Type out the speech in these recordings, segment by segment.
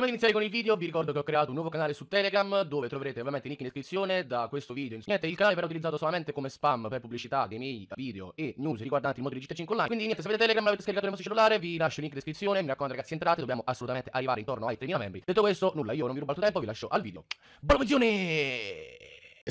Prima di iniziare con il video vi ricordo che ho creato un nuovo canale su Telegram dove troverete ovviamente il link in descrizione da questo video. Niente, il canale verrà utilizzato solamente come spam per pubblicità dei miei video e news riguardanti il mondo di GTA 5 online. Quindi niente, se avete Telegram avete scaricato il vostro cellulare vi lascio il link in descrizione. Mi raccomando ragazzi entrate, dobbiamo assolutamente arrivare intorno ai 3.000 membri. Detto questo, nulla, io non vi rubo altro tempo, vi lascio al video. Buona visione!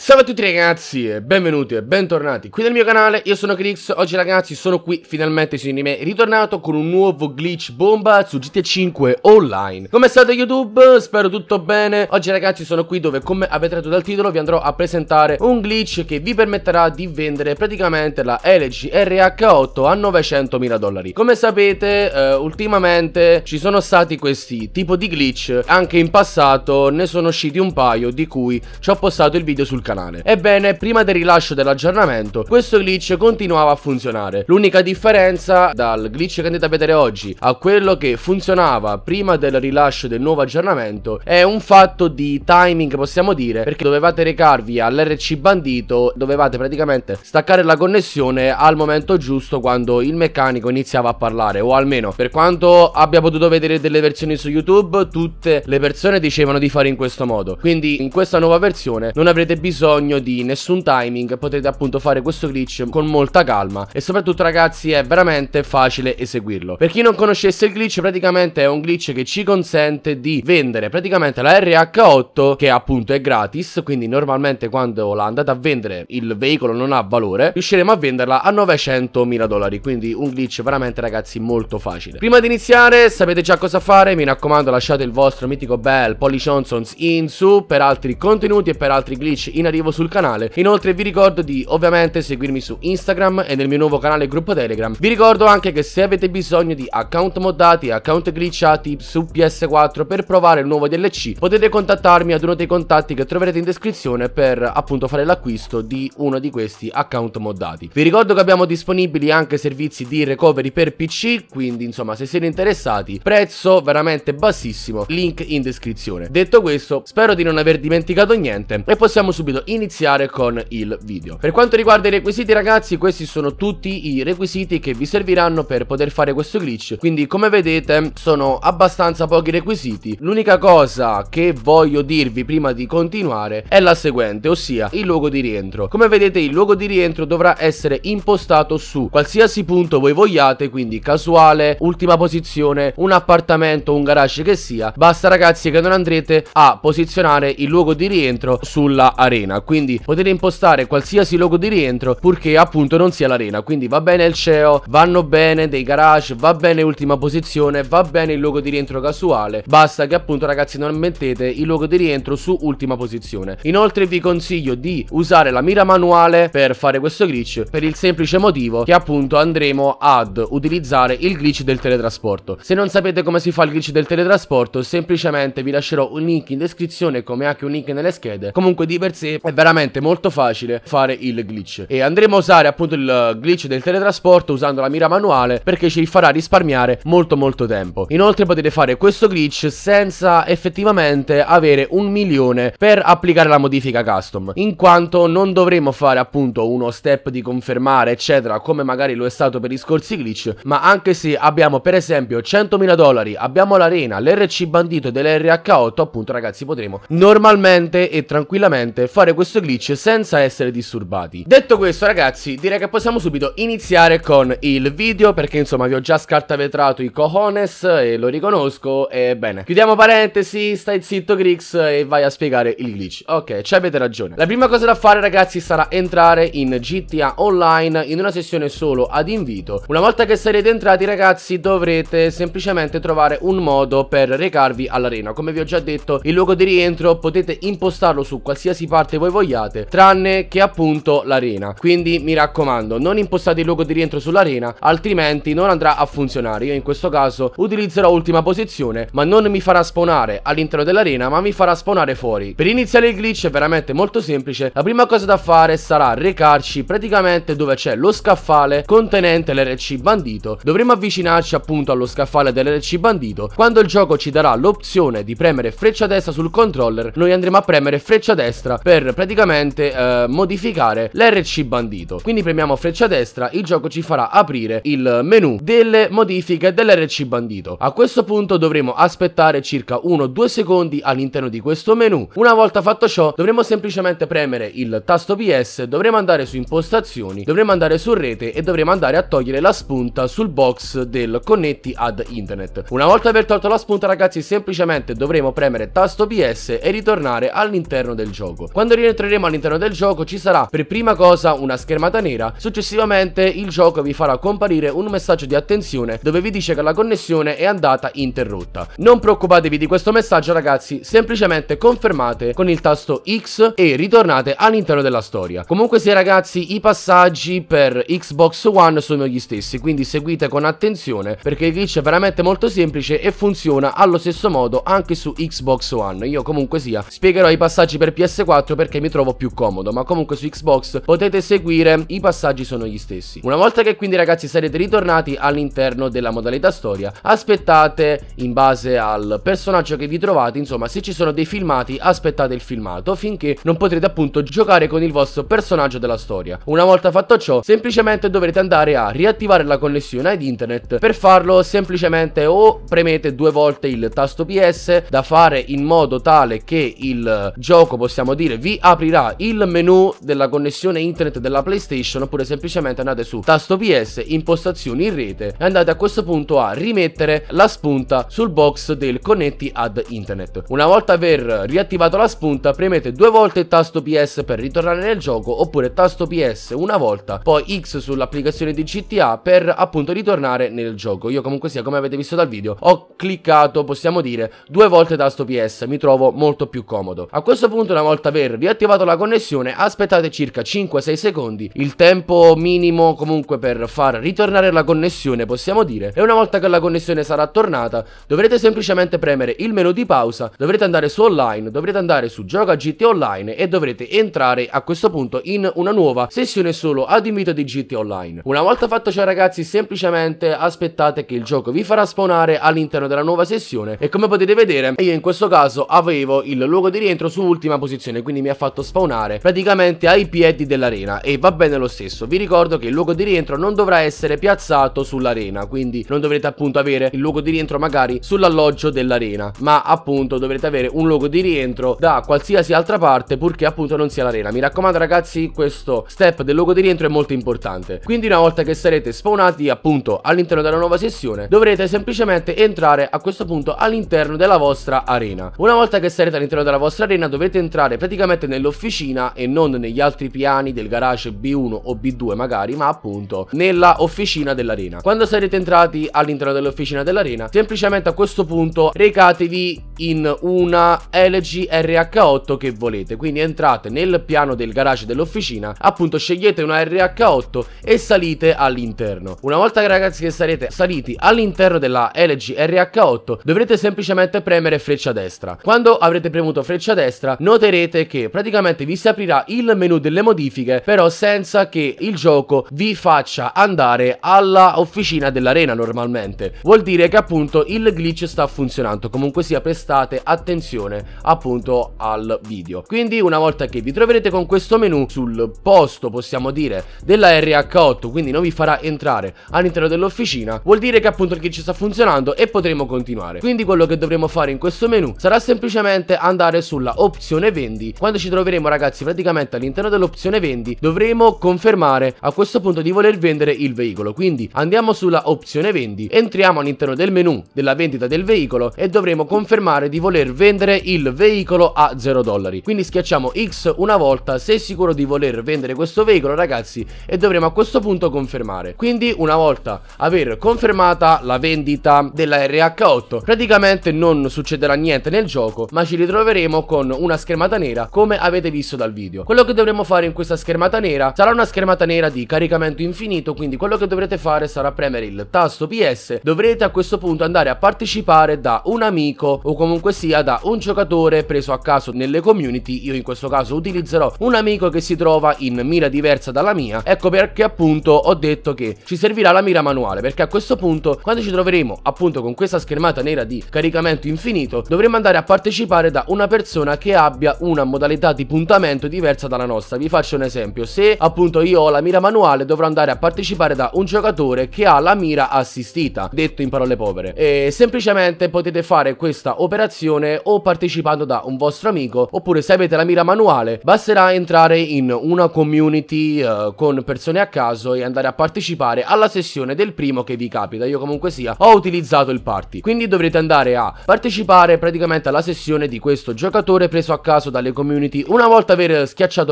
Salve a tutti ragazzi e benvenuti e bentornati qui nel mio canale, io sono Crix, oggi ragazzi sono qui finalmente su di me ritornato con un nuovo glitch bomba su GTA 5 online Come state YouTube? Spero tutto bene, oggi ragazzi sono qui dove come avete letto dal titolo vi andrò a presentare un glitch che vi permetterà di vendere praticamente la LG RH8 a 900.000 dollari Come sapete eh, ultimamente ci sono stati questi tipi di glitch, anche in passato ne sono usciti un paio di cui ci ho postato il video sul canale canale. Ebbene, prima del rilascio dell'aggiornamento, questo glitch continuava a funzionare. L'unica differenza dal glitch che andate a vedere oggi a quello che funzionava prima del rilascio del nuovo aggiornamento è un fatto di timing, possiamo dire, perché dovevate recarvi all'RC bandito, dovevate praticamente staccare la connessione al momento giusto quando il meccanico iniziava a parlare, o almeno per quanto abbia potuto vedere delle versioni su YouTube, tutte le persone dicevano di fare in questo modo. Quindi in questa nuova versione non avrete bisogno bisogno di nessun timing potete appunto fare questo glitch con molta calma e soprattutto ragazzi è veramente facile eseguirlo per chi non conoscesse il glitch praticamente è un glitch che ci consente di vendere praticamente la RH8 che appunto è gratis quindi normalmente quando la andate a vendere il veicolo non ha valore riusciremo a venderla a 900.000 dollari quindi un glitch veramente ragazzi molto facile prima di iniziare sapete già cosa fare mi raccomando lasciate il vostro mitico bel Polly Johnsons in su per altri contenuti e per altri glitch in arrivo sul canale. Inoltre vi ricordo di ovviamente seguirmi su Instagram e nel mio nuovo canale gruppo Telegram. Vi ricordo anche che se avete bisogno di account moddati account glitchati su PS4 per provare il nuovo DLC potete contattarmi ad uno dei contatti che troverete in descrizione per appunto fare l'acquisto di uno di questi account moddati. Vi ricordo che abbiamo disponibili anche servizi di recovery per PC, quindi insomma se siete interessati, prezzo veramente bassissimo, link in descrizione. Detto questo, spero di non aver dimenticato niente e possiamo subito subito iniziare con il video. Per quanto riguarda i requisiti ragazzi, questi sono tutti i requisiti che vi serviranno per poter fare questo glitch, quindi come vedete sono abbastanza pochi requisiti. L'unica cosa che voglio dirvi prima di continuare è la seguente, ossia il luogo di rientro. Come vedete il luogo di rientro dovrà essere impostato su qualsiasi punto voi vogliate, quindi casuale, ultima posizione, un appartamento, un garage che sia. Basta ragazzi che non andrete a posizionare il luogo di rientro sulla arena l'arena, quindi potete impostare qualsiasi logo di rientro purché appunto non sia l'arena, quindi va bene il CEO, vanno bene dei garage, va bene ultima posizione, va bene il logo di rientro casuale, basta che appunto ragazzi non mettete il logo di rientro su ultima posizione. Inoltre vi consiglio di usare la mira manuale per fare questo glitch per il semplice motivo che appunto andremo ad utilizzare il glitch del teletrasporto. Se non sapete come si fa il glitch del teletrasporto semplicemente vi lascerò un link in descrizione come anche un link nelle schede, comunque di per sé mesi è veramente molto facile fare il glitch e andremo a usare appunto il glitch del teletrasporto usando la mira manuale perché ci farà risparmiare molto molto tempo. Inoltre potete fare questo glitch senza effettivamente avere un milione per applicare la modifica custom in quanto non dovremo fare appunto uno step di confermare eccetera come magari lo è stato per i scorsi glitch ma anche se abbiamo per esempio 100.000 dollari abbiamo l'arena l'RC bandito e dell'RH8 appunto ragazzi potremo normalmente e tranquillamente fare fare questo glitch senza essere disturbati. Detto questo ragazzi, direi che possiamo subito iniziare con il video perché insomma vi ho già scartavetrato i cojones e lo riconosco e bene. Chiudiamo parentesi, stai zitto Grix e vai a spiegare il glitch. Ok, ci avete ragione. La prima cosa da fare ragazzi sarà entrare in GTA Online in una sessione solo ad invito. Una volta che sarete entrati ragazzi dovrete semplicemente trovare un modo per recarvi all'arena. Come vi ho già detto il luogo di rientro potete impostarlo su qualsiasi parte parte voi vogliate tranne che appunto l'arena quindi mi raccomando non impostate il luogo di rientro sull'arena altrimenti non andrà a funzionare io in questo caso utilizzerò ultima posizione ma non mi farà spawnare all'interno dell'arena ma mi farà spawnare fuori per iniziare il glitch è veramente molto semplice la prima cosa da fare sarà recarci praticamente dove c'è lo scaffale contenente l'RC bandito dovremo avvicinarci appunto allo scaffale dell'RC bandito quando il gioco ci darà l'opzione di premere freccia destra sul controller noi andremo a premere freccia destra per per praticamente eh, modificare l'RC bandito. Quindi premiamo freccia destra, il gioco ci farà aprire il menu delle modifiche dell'RC bandito. A questo punto dovremo aspettare circa 1-2 secondi all'interno di questo menu. Una volta fatto ciò dovremo semplicemente premere il tasto PS, dovremo andare su impostazioni, dovremo andare su rete e dovremo andare a togliere la spunta sul box del connetti ad internet. Una volta aver tolto la spunta ragazzi semplicemente dovremo premere tasto PS e ritornare all'interno del gioco. Quando quando rientreremo all'interno del gioco ci sarà per prima cosa una schermata nera, successivamente il gioco vi farà comparire un messaggio di attenzione dove vi dice che la connessione è andata interrotta. Non preoccupatevi di questo messaggio ragazzi, semplicemente confermate con il tasto X e ritornate all'interno della storia. Comunque sì ragazzi, i passaggi per Xbox One sono gli stessi, quindi seguite con attenzione perché il glitch è veramente molto semplice e funziona allo stesso modo anche su Xbox One. Io comunque sia spiegherò i passaggi per PS4 perché mi trovo più comodo, ma comunque su Xbox potete seguire, i passaggi sono gli stessi. Una volta che quindi ragazzi sarete ritornati all'interno della modalità storia, aspettate in base al personaggio che vi trovate, insomma se ci sono dei filmati aspettate il filmato finché non potrete appunto giocare con il vostro personaggio della storia. Una volta fatto ciò, semplicemente dovrete andare a riattivare la connessione ad internet. Per farlo semplicemente o premete due volte il tasto PS da fare in modo tale che il gioco possiamo dire vi aprirà il menu della connessione internet della PlayStation oppure semplicemente andate su tasto PS, impostazioni in rete e andate a questo punto a rimettere la spunta sul box del connetti ad internet. Una volta aver riattivato la spunta premete due volte il tasto PS per ritornare nel gioco oppure tasto PS una volta, poi X sull'applicazione di GTA per appunto ritornare nel gioco. Io comunque sia, come avete visto dal video, ho cliccato, possiamo dire, due volte tasto PS, mi trovo molto più comodo. A questo punto una volta aver aver riattivato la connessione aspettate circa 5-6 secondi, il tempo minimo comunque per far ritornare la connessione possiamo dire, e una volta che la connessione sarà tornata dovrete semplicemente premere il menu di pausa, dovrete andare su online, dovrete andare su gioca GT online e dovrete entrare a questo punto in una nuova sessione solo ad invito di GT online. Una volta fatto ciò ragazzi semplicemente aspettate che il gioco vi farà spawnare all'interno della nuova sessione e come potete vedere io in questo caso avevo il luogo di rientro su ultima posizione quindi quindi mi ha fatto spawnare praticamente ai piedi dell'arena e va bene lo stesso. Vi ricordo che il luogo di rientro non dovrà essere piazzato sull'arena, quindi non dovrete appunto avere il luogo di rientro magari sull'alloggio dell'arena, ma appunto dovrete avere un luogo di rientro da qualsiasi altra parte purché appunto non sia l'arena. Mi raccomando ragazzi, questo step del luogo di rientro è molto importante. Quindi una volta che sarete spawnati appunto all'interno della nuova sessione, dovrete semplicemente entrare a questo punto all'interno della vostra arena. Una volta che sarete all'interno della vostra arena dovete entrare praticamente mette nell'officina e non negli altri piani del garage B1 o B2 magari, ma appunto nella officina dell'arena. Quando sarete entrati all'interno dell'officina dell'arena, semplicemente a questo punto recatevi in una LG RH8 che volete, quindi entrate nel piano del garage dell'officina, appunto scegliete una RH8 e salite all'interno. Una volta ragazzi che sarete saliti all'interno della LG RH8, dovrete semplicemente premere freccia destra. Quando avrete premuto freccia destra, noterete che perché praticamente vi si aprirà il menu delle modifiche però senza che il gioco vi faccia andare alla officina dell'arena normalmente. Vuol dire che appunto il glitch sta funzionando, comunque sia prestate attenzione appunto al video. Quindi una volta che vi troverete con questo menu sul posto possiamo dire della RH8, quindi non vi farà entrare all'interno dell'officina, vuol dire che appunto il glitch sta funzionando e potremo continuare. Quindi quello che dovremo fare in questo menu sarà semplicemente andare sulla opzione vendi quando quando ci troveremo ragazzi praticamente all'interno dell'opzione vendi dovremo confermare a questo punto di voler vendere il veicolo quindi andiamo sulla opzione vendi entriamo all'interno del menu della vendita del veicolo e dovremo confermare di voler vendere il veicolo a 0 dollari quindi schiacciamo X una volta se è sicuro di voler vendere questo veicolo ragazzi e dovremo a questo punto confermare quindi una volta aver confermata la vendita della RH8 praticamente non succederà niente nel gioco ma ci ritroveremo con una schermata nera con come avete visto dal video. Quello che dovremo fare in questa schermata nera sarà una schermata nera di caricamento infinito, quindi quello che dovrete fare sarà premere il tasto PS, dovrete a questo punto andare a partecipare da un amico o comunque sia da un giocatore preso a caso nelle community, io in questo caso utilizzerò un amico che si trova in mira diversa dalla mia, ecco perché appunto ho detto che ci servirà la mira manuale, perché a questo punto quando ci troveremo appunto con questa schermata nera di caricamento infinito dovremo andare a partecipare da una persona che abbia una modalità modalità di puntamento diversa dalla nostra. Vi faccio un esempio, se appunto io ho la mira manuale dovrò andare a partecipare da un giocatore che ha la mira assistita, detto in parole povere. E semplicemente potete fare questa operazione o partecipando da un vostro amico oppure se avete la mira manuale basterà entrare in una community uh, con persone a caso e andare a partecipare alla sessione del primo che vi capita. Io comunque sia ho utilizzato il party, quindi dovrete andare a partecipare praticamente alla sessione di questo giocatore preso a caso dalle community community. Una volta aver schiacciato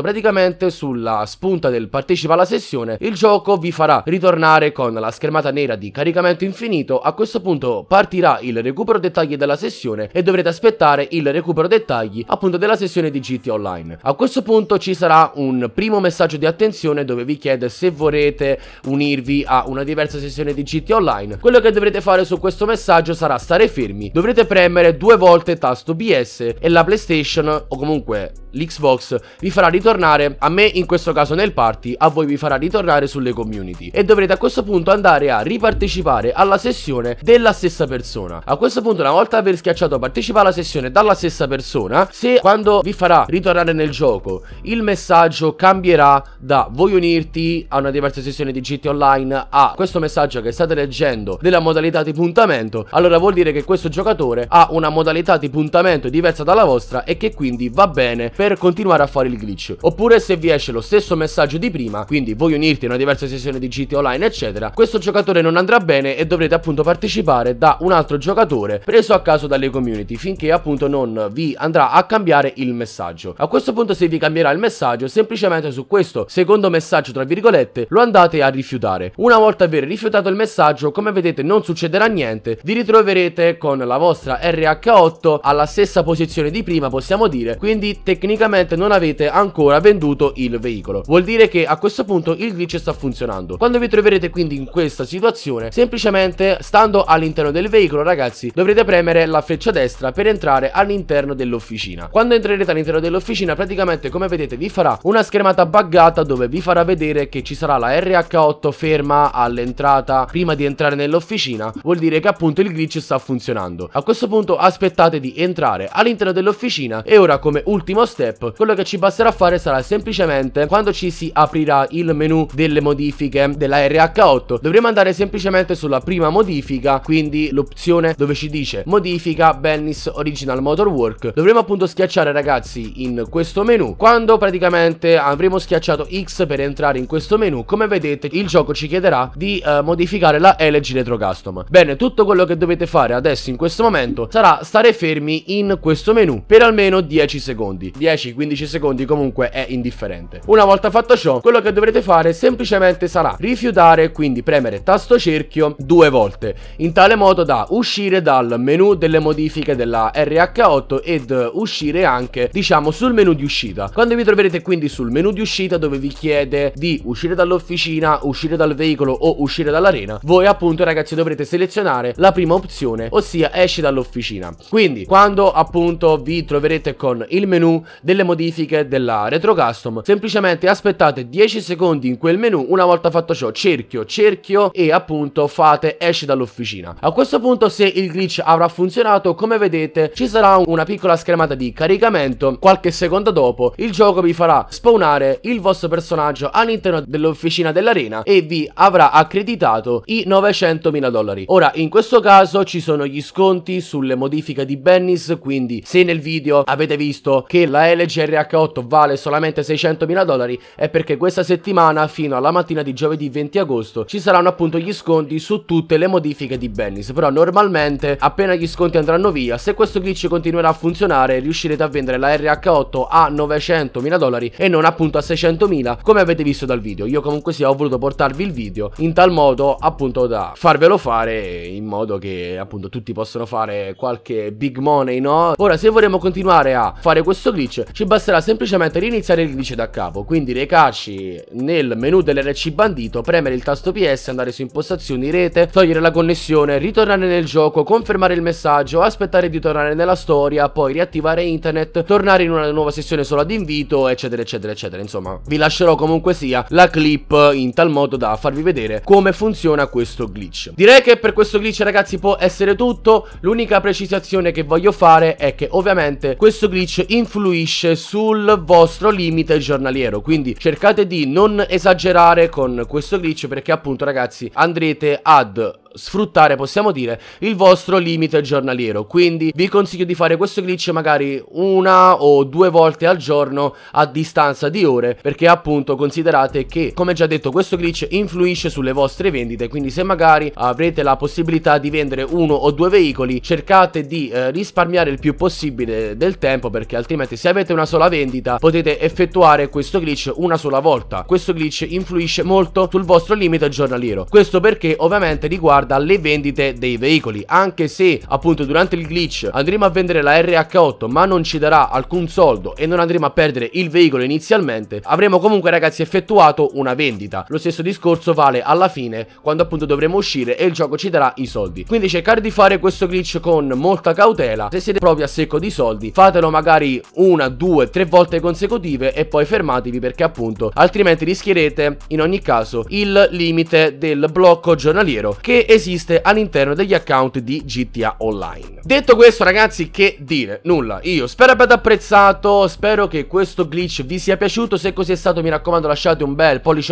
praticamente sulla spunta del partecipa alla sessione, il gioco vi farà ritornare con la schermata nera di caricamento infinito. A questo punto partirà il recupero dettagli della sessione e dovrete aspettare il recupero dettagli appunto della sessione di GT Online. A questo punto ci sarà un primo messaggio di attenzione dove vi chiede se vorrete unirvi a una diversa sessione di GT Online. Quello che dovrete fare su questo messaggio sarà stare fermi. Dovrete premere due volte tasto BS e la PlayStation o comunque l'Xbox vi farà ritornare, a me in questo caso nel party, a voi vi farà ritornare sulle community e dovrete a questo punto andare a ripartecipare alla sessione della stessa persona. A questo punto una volta aver schiacciato partecipa alla sessione dalla stessa persona, se quando vi farà ritornare nel gioco il messaggio cambierà da voi unirti a una diversa sessione di GT Online a questo messaggio che state leggendo della modalità di puntamento, allora vuol dire che questo giocatore ha una modalità di puntamento diversa dalla vostra e che quindi va bene bene per continuare a fare il glitch. Oppure se vi esce lo stesso messaggio di prima, quindi vuoi unirti a una diversa sessione di GT online eccetera, questo giocatore non andrà bene e dovrete appunto partecipare da un altro giocatore preso a caso dalle community finché appunto non vi andrà a cambiare il messaggio. A questo punto se vi cambierà il messaggio semplicemente su questo secondo messaggio tra virgolette lo andate a rifiutare. Una volta aver rifiutato il messaggio come vedete non succederà niente, vi ritroverete con la vostra RH8 alla stessa posizione di prima possiamo dire, quindi tecnicamente non avete ancora venduto il veicolo. Vuol dire che a questo punto il glitch sta funzionando. Quando vi troverete quindi in questa situazione, semplicemente stando all'interno del veicolo, ragazzi, dovrete premere la freccia destra per entrare all'interno dell'officina. Quando entrerete all'interno dell'officina, praticamente come vedete vi farà una schermata buggata dove vi farà vedere che ci sarà la RH8 ferma all'entrata prima di entrare nell'officina. Vuol dire che appunto il glitch sta funzionando. A questo punto aspettate di entrare all'interno dell'officina e ora come ultimo primo step quello che ci basterà fare sarà semplicemente quando ci si aprirà il menu delle modifiche della RH8 dovremo andare semplicemente sulla prima modifica quindi l'opzione dove ci dice modifica Bennis Original Motorwork dovremo appunto schiacciare ragazzi in questo menu quando praticamente avremo schiacciato X per entrare in questo menu come vedete il gioco ci chiederà di eh, modificare la LG Retro Custom bene tutto quello che dovete fare adesso in questo momento sarà stare fermi in questo menu per almeno 10 secondi quindi 10-15 secondi comunque è indifferente. Una volta fatto ciò, quello che dovrete fare semplicemente sarà rifiutare, quindi premere tasto cerchio due volte, in tale modo da uscire dal menu delle modifiche della RH8 ed uscire anche, diciamo, sul menu di uscita. Quando vi troverete quindi sul menu di uscita dove vi chiede di uscire dall'officina, uscire dal veicolo o uscire dall'arena, voi appunto ragazzi dovrete selezionare la prima opzione, ossia esci dall'officina. Quindi quando appunto vi troverete con il menu delle modifiche della retro custom semplicemente aspettate 10 secondi in quel menu una volta fatto ciò cerchio cerchio e appunto fate esce dall'officina a questo punto se il glitch avrà funzionato come vedete ci sarà una piccola schermata di caricamento qualche secondo dopo il gioco vi farà spawnare il vostro personaggio all'interno dell'officina dell'arena e vi avrà accreditato i 900.000 dollari ora in questo caso ci sono gli sconti sulle modifiche di Bennis quindi se nel video avete visto che perché la LG RH8 vale solamente 600.000 dollari è perché questa settimana fino alla mattina di giovedì 20 agosto ci saranno appunto gli sconti su tutte le modifiche di Bennis però normalmente appena gli sconti andranno via se questo glitch continuerà a funzionare riuscirete a vendere la RH8 a 900.000 dollari e non appunto a 600.000 come avete visto dal video io comunque sia ho voluto portarvi il video in tal modo appunto da farvelo fare in modo che appunto tutti possano fare qualche big money no ora se vorremmo continuare a fare questo questo glitch ci basterà semplicemente riniziare il glitch da capo, quindi recarci nel menu dell'RC bandito, premere il tasto PS, andare su impostazioni rete, togliere la connessione, ritornare nel gioco, confermare il messaggio, aspettare di tornare nella storia, poi riattivare internet, tornare in una nuova sessione solo ad invito, eccetera eccetera eccetera, insomma vi lascerò comunque sia la clip in tal modo da farvi vedere come funziona questo glitch. Direi che per questo glitch ragazzi può essere tutto, l'unica precisazione che voglio fare è che ovviamente questo glitch influisce influisce sul vostro limite giornaliero. Quindi cercate di non esagerare con questo glitch perché appunto ragazzi andrete ad sfruttare, possiamo dire, il vostro limite giornaliero. Quindi vi consiglio di fare questo glitch magari una o due volte al giorno a distanza di ore, perché appunto considerate che, come già detto, questo glitch influisce sulle vostre vendite, quindi se magari avrete la possibilità di vendere uno o due veicoli, cercate di eh, risparmiare il più possibile del tempo, perché altrimenti se avete una sola vendita potete effettuare questo glitch una sola volta. Questo glitch influisce molto sul vostro limite giornaliero. Questo perché ovviamente riguarda riguarda le vendite dei veicoli anche se appunto durante il glitch andremo a vendere la RH8 ma non ci darà alcun soldo e non andremo a perdere il veicolo inizialmente avremo comunque ragazzi effettuato una vendita lo stesso discorso vale alla fine quando appunto dovremo uscire e il gioco ci darà i soldi quindi cercare di fare questo glitch con molta cautela se siete proprio a secco di soldi fatelo magari una due tre volte consecutive e poi fermatevi perché appunto altrimenti rischierete in ogni caso il limite del blocco giornaliero che esiste all'interno degli account di GTA Online. Detto questo ragazzi che dire, nulla, io spero abbiate apprezzato, spero che questo glitch vi sia piaciuto, se così è stato mi raccomando lasciate un bel pollice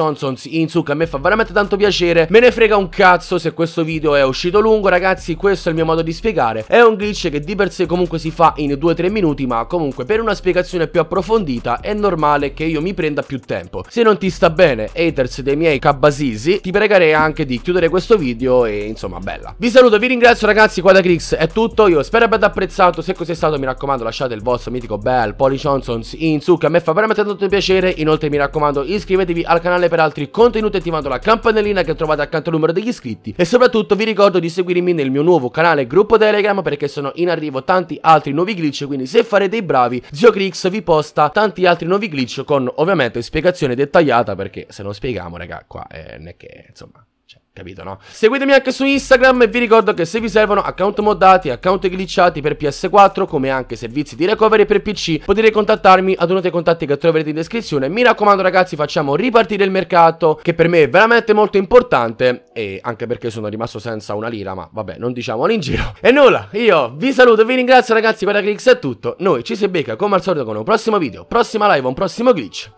in su che a me fa veramente tanto piacere, me ne frega un cazzo se questo video è uscito lungo ragazzi, questo è il mio modo di spiegare, è un glitch che di per sé comunque si fa in 2-3 minuti ma comunque per una spiegazione più approfondita è normale che io mi prenda più tempo, se non ti sta bene haters dei miei cabasisi ti pregherei anche di chiudere questo video e insomma bella. Vi saluto, vi ringrazio ragazzi, qua da Crix è tutto, io spero abbiate apprezzato, se così è stato mi raccomando lasciate il vostro mitico bel Polly Johnsons in su che a me fa veramente tanto piacere, inoltre mi raccomando iscrivetevi al canale per altri contenuti attivando la campanellina che trovate accanto al numero degli iscritti e soprattutto vi ricordo di seguirmi nel mio nuovo canale gruppo Telegram perché sono in arrivo tanti altri nuovi glitch, quindi se farete i bravi, Zio Crix vi posta tanti altri nuovi glitch con ovviamente spiegazione dettagliata perché se non spieghiamo raga qua eh, non è che insomma cioè, capito, no? Seguitemi anche su Instagram e vi ricordo che se vi servono account moddati, account glitchati per PS4, come anche servizi di recovery per PC, potete contattarmi ad uno dei contatti che troverete in descrizione. Mi raccomando ragazzi, facciamo ripartire il mercato, che per me è veramente molto importante, e anche perché sono rimasto senza una lira, ma vabbè, non diciamolo in giro. E nulla, io vi saluto, e vi ringrazio ragazzi, per la Clix è tutto. Noi ci si becca come al solito con un prossimo video, prossima live, un prossimo glitch.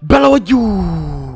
Bello you!